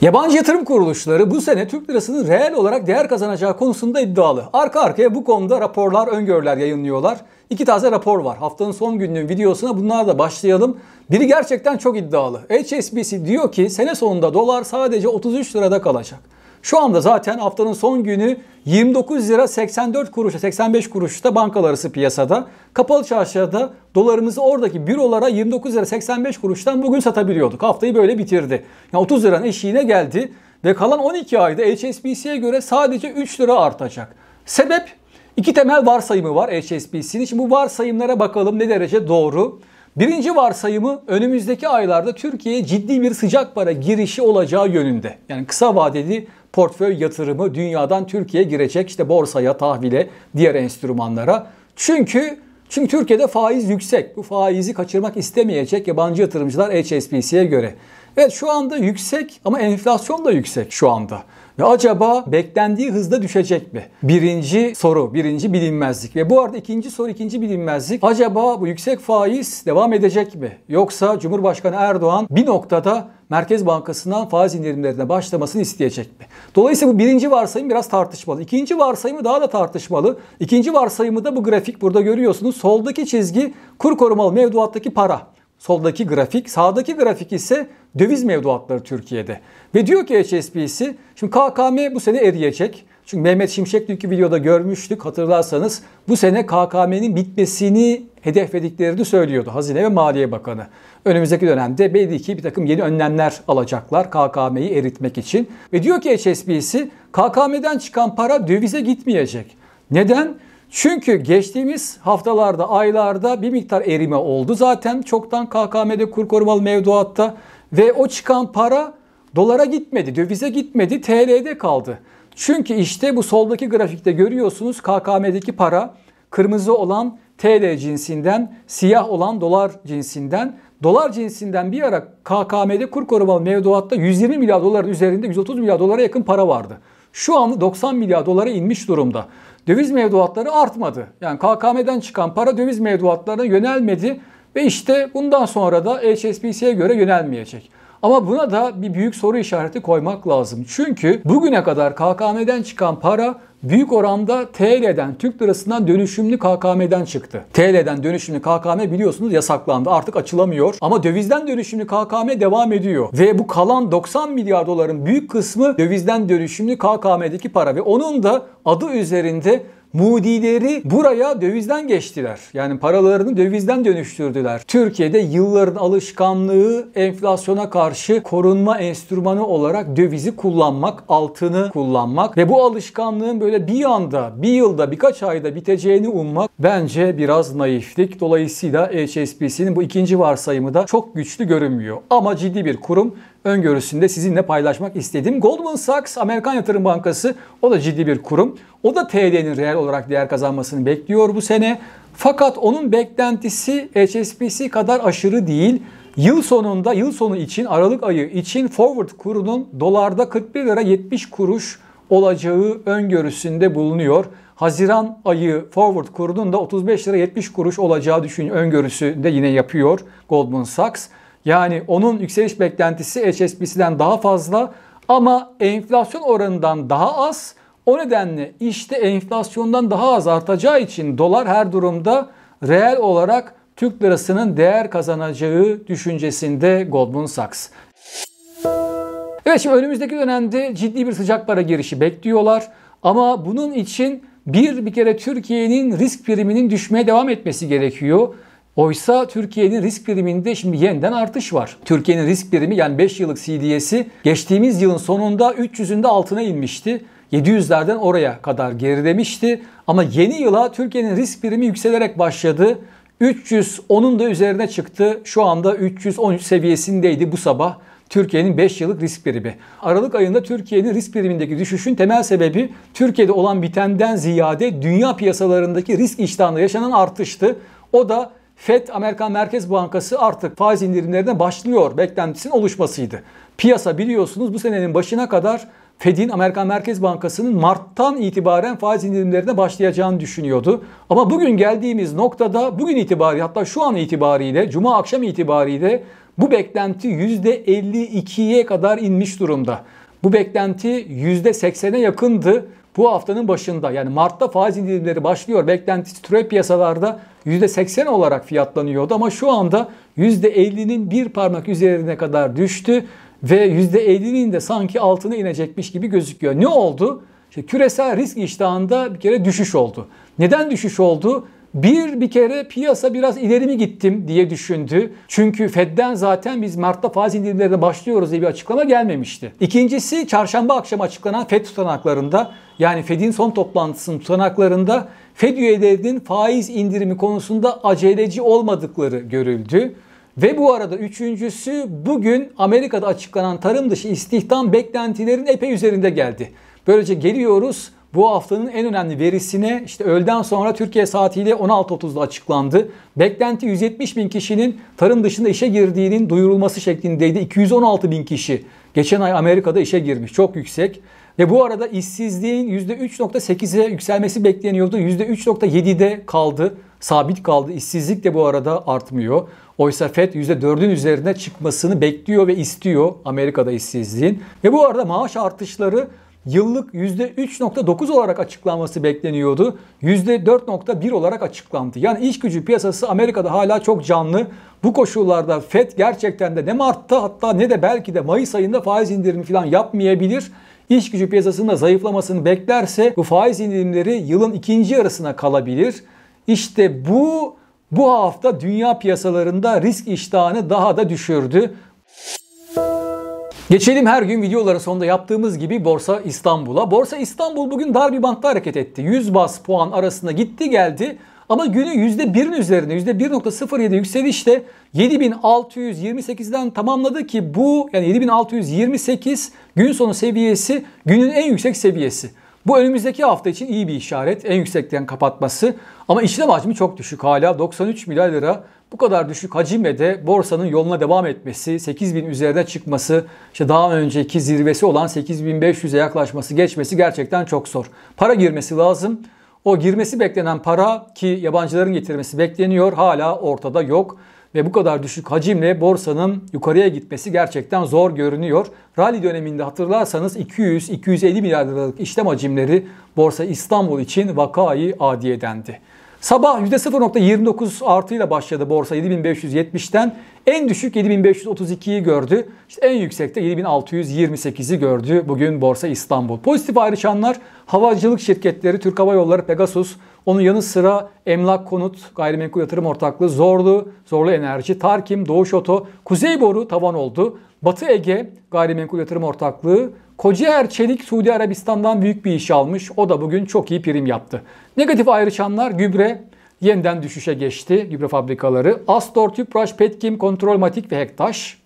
Yabancı yatırım kuruluşları bu sene Türk lirasının reel olarak değer kazanacağı konusunda iddialı. Arka arkaya bu konuda raporlar, öngörüler yayınlıyorlar. İki taze rapor var. Haftanın son gününün videosuna bunlarla başlayalım. Biri gerçekten çok iddialı. HSBC diyor ki sene sonunda dolar sadece 33 lirada kalacak. Şu anda zaten haftanın son günü 29 lira 84 kuruşa 85 kuruşta bankalar arası piyasada. Kapalı çarşıda dolarımızı oradaki bürolara 29 lira 85 kuruştan bugün satabiliyorduk. Haftayı böyle bitirdi. Yani 30 liranın eşiğine geldi ve kalan 12 ayda HSBC'ye göre sadece 3 lira artacak. Sebep iki temel varsayımı var HSBC'nin. Şimdi bu varsayımlara bakalım ne derece doğru. Birinci varsayımı önümüzdeki aylarda Türkiye'ye ciddi bir sıcak para girişi olacağı yönünde. Yani kısa vadeli portföy yatırımı dünyadan Türkiye'ye girecek. İşte borsaya, tahvile, diğer enstrümanlara. Çünkü çünkü Türkiye'de faiz yüksek. Bu faizi kaçırmak istemeyecek yabancı yatırımcılar HSBC'ye göre. Evet şu anda yüksek ama enflasyon da yüksek şu anda ve acaba beklendiği hızda düşecek mi? Birinci soru, birinci bilinmezlik ve bu arada ikinci soru, ikinci bilinmezlik. Acaba bu yüksek faiz devam edecek mi? Yoksa Cumhurbaşkanı Erdoğan bir noktada Merkez Bankası'ndan faiz indirimlerine başlamasını isteyecek mi? Dolayısıyla bu birinci varsayım biraz tartışmalı. İkinci varsayımı daha da tartışmalı. İkinci varsayımı da bu grafik burada görüyorsunuz. Soldaki çizgi kur korumalı mevduattaki para. Soldaki grafik. Sağdaki grafik ise döviz mevduatları Türkiye'de. Ve diyor ki HSBC şimdi KKM bu sene eriyecek. Çünkü Mehmet Şimşek dünkü videoda görmüştük hatırlarsanız bu sene KKM'nin bitmesini hedeflediklerini söylüyordu Hazine ve Maliye Bakanı. Önümüzdeki dönemde belli ki bir takım yeni önlemler alacaklar KKM'yi eritmek için. Ve diyor ki HSBC KKM'den çıkan para dövize gitmeyecek. Neden? Çünkü geçtiğimiz haftalarda, aylarda bir miktar erime oldu zaten çoktan KKM'de kur korumalı mevduatta ve o çıkan para dolara gitmedi, dövize gitmedi, TL'de kaldı. Çünkü işte bu soldaki grafikte görüyorsunuz KKM'deki para kırmızı olan TL cinsinden, siyah olan dolar cinsinden, dolar cinsinden bir ara KKM'de kur korumalı mevduatta 120 milyar doların üzerinde 130 milyar dolara yakın para vardı. Şu anda 90 milyar dolara inmiş durumda döviz mevduatları artmadı. Yani KKM'den çıkan para döviz mevduatlarına yönelmedi ve işte bundan sonra da HSBC'ye göre yönelmeyecek. Ama buna da bir büyük soru işareti koymak lazım. Çünkü bugüne kadar KKM'den çıkan para büyük oranda TL'den, Türk lirasından dönüşümlü KKM'den çıktı. TL'den dönüşümlü KKM biliyorsunuz yasaklandı. Artık açılamıyor. Ama dövizden dönüşümlü KKM devam ediyor. Ve bu kalan 90 milyar doların büyük kısmı dövizden dönüşümlü KKM'deki para. Ve onun da adı üzerinde Moody'leri buraya dövizden geçtiler. Yani paralarını dövizden dönüştürdüler. Türkiye'de yılların alışkanlığı enflasyona karşı korunma enstrümanı olarak dövizi kullanmak, altını kullanmak ve bu alışkanlığın böyle bir anda, bir yılda, birkaç ayda biteceğini ummak bence biraz naiflik. Dolayısıyla HSBC'nin bu ikinci varsayımı da çok güçlü görünmüyor. Ama ciddi bir kurum öngörüsünde sizinle paylaşmak istedim. Goldman Sachs Amerikan Yatırım Bankası o da ciddi bir kurum. O da TL'nin reel olarak değer kazanmasını bekliyor bu sene. Fakat onun beklentisi HSBC kadar aşırı değil. Yıl sonunda, yıl sonu için, Aralık ayı için forward kurunun dolarda 41 lira 70 kuruş olacağı öngörüsünde bulunuyor. Haziran ayı forward kurunun da 35 lira 70 kuruş olacağı düşün öngörüsü de yine yapıyor Goldman Sachs. Yani onun yükseliş beklentisi HSBC'den daha fazla ama enflasyon oranından daha az. O nedenle işte enflasyondan daha az artacağı için dolar her durumda reel olarak Türk lirasının değer kazanacağı düşüncesinde Goldman Sachs. Evet şimdi önümüzdeki dönemde ciddi bir sıcak para girişi bekliyorlar. Ama bunun için bir bir kere Türkiye'nin risk priminin düşmeye devam etmesi gerekiyor. Oysa Türkiye'nin risk priminde şimdi yeniden artış var. Türkiye'nin risk primi yani 5 yıllık CDS'i geçtiğimiz yılın sonunda 300'ün de altına inmişti. 700'lerden oraya kadar gerilemişti. Ama yeni yıla Türkiye'nin risk primi yükselerek başladı. 300, onun da üzerine çıktı. Şu anda 313 seviyesindeydi bu sabah. Türkiye'nin 5 yıllık risk primi. Aralık ayında Türkiye'nin risk primindeki düşüşün temel sebebi Türkiye'de olan bitenden ziyade dünya piyasalarındaki risk iştahında yaşanan artıştı. O da FED Amerikan Merkez Bankası artık faiz indirimlerinden başlıyor beklentisinin oluşmasıydı. Piyasa biliyorsunuz bu senenin başına kadar Fed'in Amerikan Merkez Bankası'nın Mart'tan itibaren faiz indirimlerine başlayacağını düşünüyordu. Ama bugün geldiğimiz noktada bugün itibariyle hatta şu an itibariyle cuma akşam itibariyle bu beklenti %52'ye kadar inmiş durumda. Bu beklenti %80'e yakındı bu haftanın başında yani Mart'ta faiz indirimleri başlıyor. Beklentisi türev piyasalarda %80 olarak fiyatlanıyordu ama şu anda %50'nin bir parmak üzerine kadar düştü ve %50'nin de sanki altına inecekmiş gibi gözüküyor. Ne oldu? İşte küresel risk iştahında bir kere düşüş oldu. Neden düşüş oldu? Bir bir kere piyasa biraz ileri mi gittim diye düşündü. Çünkü Fed'den zaten biz Mart'ta faiz indirimlerine başlıyoruz diye bir açıklama gelmemişti. İkincisi çarşamba akşam açıklanan Fed tutanaklarında yani Fed'in son toplantısının tutanaklarında Fed üyelerinin faiz indirimi konusunda aceleci olmadıkları görüldü. Ve bu arada üçüncüsü bugün Amerika'da açıklanan tarım dışı istihdam beklentilerin epey üzerinde geldi. Böylece geliyoruz bu haftanın en önemli verisine işte öğleden sonra Türkiye saatiyle 16.30'da açıklandı. Beklenti 170 bin kişinin tarım dışında işe girdiğinin duyurulması şeklindeydi. 216 bin kişi geçen ay Amerika'da işe girmiş. Çok yüksek. Ve bu arada işsizliğin %3.8'e yükselmesi bekleniyordu. %3.7'de kaldı. Sabit kaldı. İşsizlik de bu arada artmıyor. Oysa FED %4'ün üzerine çıkmasını bekliyor ve istiyor Amerika'da işsizliğin. Ve bu arada maaş artışları yıllık %3.9 olarak açıklanması bekleniyordu. %4.1 olarak açıklandı. Yani iş gücü piyasası Amerika'da hala çok canlı. Bu koşullarda FED gerçekten de ne Mart'ta hatta ne de belki de Mayıs ayında faiz indirimi falan yapmayabilir. İş gücü piyasasında zayıflamasını beklerse bu faiz indirimleri yılın ikinci yarısına kalabilir. İşte bu bu hafta dünya piyasalarında risk iştahını daha da düşürdü. Geçelim her gün videoların sonunda yaptığımız gibi Borsa İstanbul'a. Borsa İstanbul bugün dar bir bantta hareket etti. 100 bas puan arasında gitti geldi. Ama günü %1'in üzerine %1.07 yükselişte 7628'den tamamladı ki bu yani 7628 gün sonu seviyesi günün en yüksek seviyesi. Bu önümüzdeki hafta için iyi bir işaret. En yüksekten kapatması. Ama işlem hacmi çok düşük hala. 93 milyar lira bu kadar düşük hacimle de borsanın yoluna devam etmesi, 8000 üzerine çıkması, işte daha önceki zirvesi olan 8500'e yaklaşması, geçmesi gerçekten çok zor. Para girmesi lazım. O girmesi beklenen para ki yabancıların getirmesi bekleniyor hala ortada yok. Ve bu kadar düşük hacimle borsanın yukarıya gitmesi gerçekten zor görünüyor. Rally döneminde hatırlarsanız 200-250 milyar liralık işlem hacimleri Borsa İstanbul için vakayı adiyedendi. Sabah %0.29 artıyla başladı borsa 7570'ten. En düşük 7532'yi gördü. İşte en yüksekte 7628'i gördü bugün Borsa İstanbul. Pozitif ayrışanlar havacılık şirketleri Türk Hava Yolları Pegasus. Onun yanı sıra Emlak Konut, Gayrimenkul Yatırım Ortaklığı, Zorlu, Zorlu Enerji, Tarkim, Doğuş Oto, Kuzey Boru tavan oldu. Batı Ege, Gayrimenkul Yatırım Ortaklığı, Kocaer Çelik Suudi Arabistan'dan büyük bir iş almış. O da bugün çok iyi prim yaptı. Negatif ayrışanlar gübre yeniden düşüşe geçti. Gübre fabrikaları. Astor, Tüpraş, Petkim, Kontrolmatik ve Hektaş.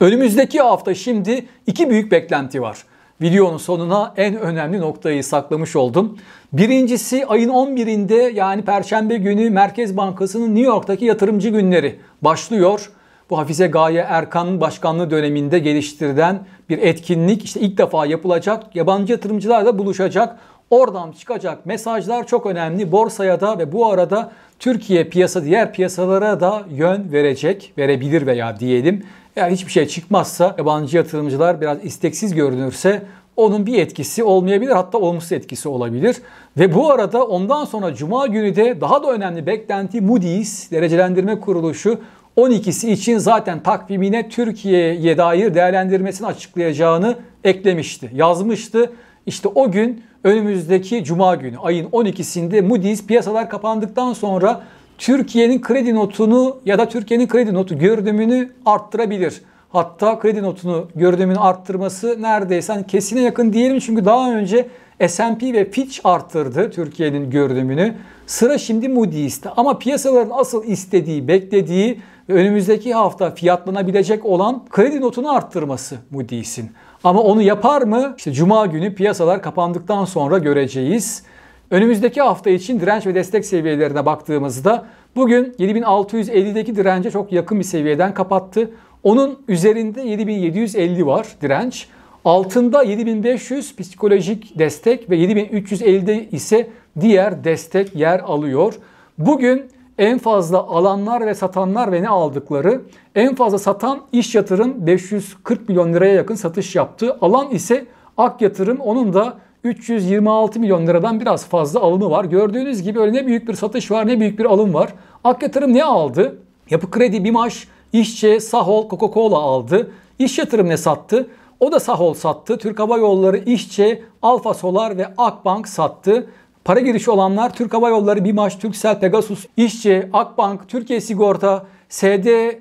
Önümüzdeki hafta şimdi iki büyük beklenti var. Videonun sonuna en önemli noktayı saklamış oldum. Birincisi ayın 11'inde yani Perşembe günü Merkez Bankası'nın New York'taki yatırımcı günleri başlıyor. Bu Hafize Gaye Erkan başkanlığı döneminde geliştirilen bir etkinlik. işte ilk defa yapılacak. Yabancı yatırımcılar da buluşacak. Oradan çıkacak mesajlar çok önemli. Borsaya da ve bu arada Türkiye piyasa diğer piyasalara da yön verecek, verebilir veya diyelim. Eğer hiçbir şey çıkmazsa yabancı yatırımcılar biraz isteksiz görünürse onun bir etkisi olmayabilir hatta olumsuz etkisi olabilir. Ve bu arada ondan sonra cuma günü de daha da önemli beklenti Moody's derecelendirme kuruluşu 12'si için zaten takvimine Türkiye'ye dair değerlendirmesini açıklayacağını eklemişti, yazmıştı. İşte o gün önümüzdeki cuma günü ayın 12'sinde Moody's piyasalar kapandıktan sonra Türkiye'nin kredi notunu ya da Türkiye'nin kredi notu görünümünü arttırabilir. Hatta kredi notunu görünümünü arttırması neredeyse hani kesine yakın diyelim çünkü daha önce S&P ve Fitch arttırdı Türkiye'nin görünümünü. Sıra şimdi Moody's'te ama piyasaların asıl istediği, beklediği ve önümüzdeki hafta fiyatlanabilecek olan kredi notunu arttırması Moody's'in. Ama onu yapar mı? İşte cuma günü piyasalar kapandıktan sonra göreceğiz. Önümüzdeki hafta için direnç ve destek seviyelerine baktığımızda bugün 7650'deki dirence çok yakın bir seviyeden kapattı. Onun üzerinde 7750 var direnç. Altında 7500 psikolojik destek ve 7350'de ise diğer destek yer alıyor. Bugün en fazla alanlar ve satanlar ve ne aldıkları en fazla satan iş yatırım 540 milyon liraya yakın satış yaptı. Alan ise ak yatırım onun da 326 milyon liradan biraz fazla alımı var. Gördüğünüz gibi öyle ne büyük bir satış var ne büyük bir alım var. Ak yatırım ne aldı? Yapı kredi, BİMAŞ, İşçe, Sahol, Coca-Cola aldı. İş yatırım ne sattı? O da Sahol sattı. Türk Hava Yolları, İşçe, Alfa Solar ve Akbank sattı. Para girişi olanlar Türk Hava Yolları, Bimaş, Türksel, Pegasus, İşçe, Akbank, Türkiye Sigorta, SD,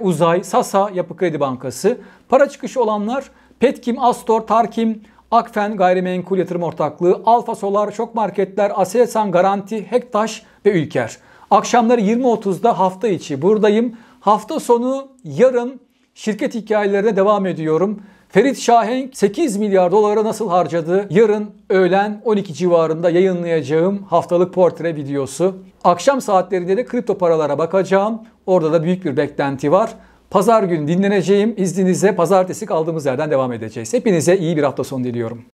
Uzay, Sasa, Yapı Kredi Bankası. Para çıkışı olanlar Petkim, Astor, Tarkim, Akfen Gayrimenkul Yatırım Ortaklığı, Alfa Solar, Şok Marketler, Aselsan Garanti, Hektaş ve Ülker. Akşamları 20.30'da hafta içi buradayım. Hafta sonu yarın şirket hikayelerine devam ediyorum. Ferit Şahenk 8 milyar dolara nasıl harcadı? Yarın öğlen 12 civarında yayınlayacağım haftalık portre videosu. Akşam saatlerinde de kripto paralara bakacağım. Orada da büyük bir beklenti var. Pazar günü dinleneceğim. İzninizle pazartesi kaldığımız yerden devam edeceğiz. Hepinize iyi bir hafta sonu diliyorum.